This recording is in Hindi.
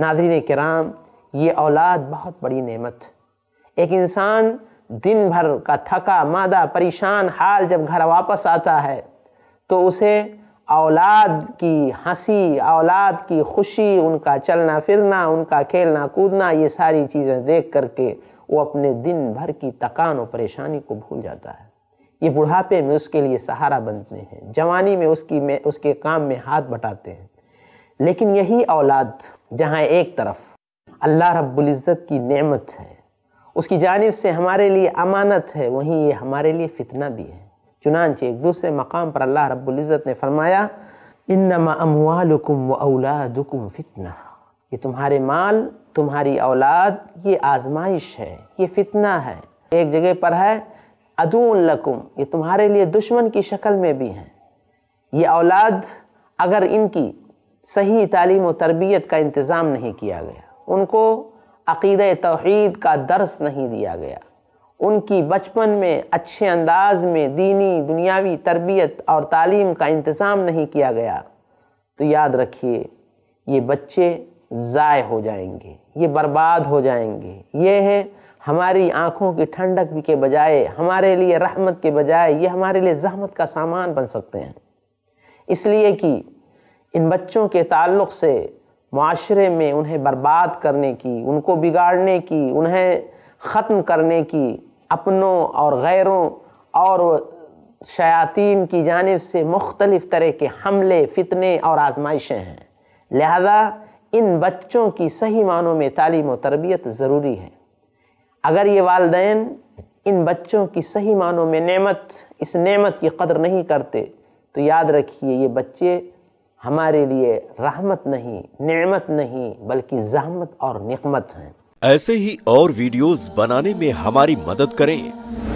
नादरीन कराम ये औलाद बहुत बड़ी नेमत एक इंसान दिन भर का थका मादा परेशान हाल जब घर वापस आता है तो उसे औलाद की हंसी औलाद की खुशी उनका चलना फिरना उनका खेलना कूदना ये सारी चीज़ें देख करके वो अपने दिन भर की तकान और परेशानी को भूल जाता है ये बुढ़ापे में उसके लिए सहारा बनते हैं जवानी में उसकी में उसके काम में हाथ बटाते हैं लेकिन यही औलाद जहाँ एक तरफ अल्लाह रब्बुल्ज़त की नेमत है उसकी जानब से हमारे लिए अमानत है वहीं ये हमारे लिए फितना भी है चुनानचे एक दूसरे मकाम पर अल्लाह रब्बुल्ज़त ने फरमाया इन नमा व औलादुकुम फितना ये तुम्हारे माल तुम्हारी औलाद ये आजमाइश है ये फितना है एक जगह पर है अदून लकुम ये तुम्हारे लिए दुश्मन की शक्ल में भी हैं ये औलाद अगर इनकी सही तालीम तरबियत का इंतज़ाम नहीं किया गया उनको अक़ीद तोहद का दर्स नहीं दिया गया उनकी बचपन में अच्छे अंदाज में दीनी दुनियावी तरबियत और तालीम का इंतज़ाम नहीं किया गया तो याद रखिए ये बच्चे ज़ाय हो जाएंगे ये बर्बाद हो जाएंगे ये है हमारी आँखों की ठंडक के बजाय हमारे लिए रहमत के बजाय ये हमारे लिए जहमत का सामान बन सकते हैं इसलिए कि इन बच्चों के ताल्लुक़ से माशरे में उन्हें बर्बाद करने की उनको बिगाड़ने की उन्हें ख़त्म करने की अपनों और गैरों और शयातीन की जानब से मुख्तलिफ़ तरह के हमले फितने और आजमाइशें हैं लिहाजा इन बच्चों की सही मानों में तालीम और तरबियत ज़रूरी है अगर ये वालदे इन बच्चों की सही मानों में नेमत इस नेमत की कदर नहीं करते तो याद रखिए ये बच्चे हमारे लिए रहमत नहीं नेमत नहीं बल्कि जहमत और निकमत है ऐसे ही और वीडियोस बनाने में हमारी मदद करें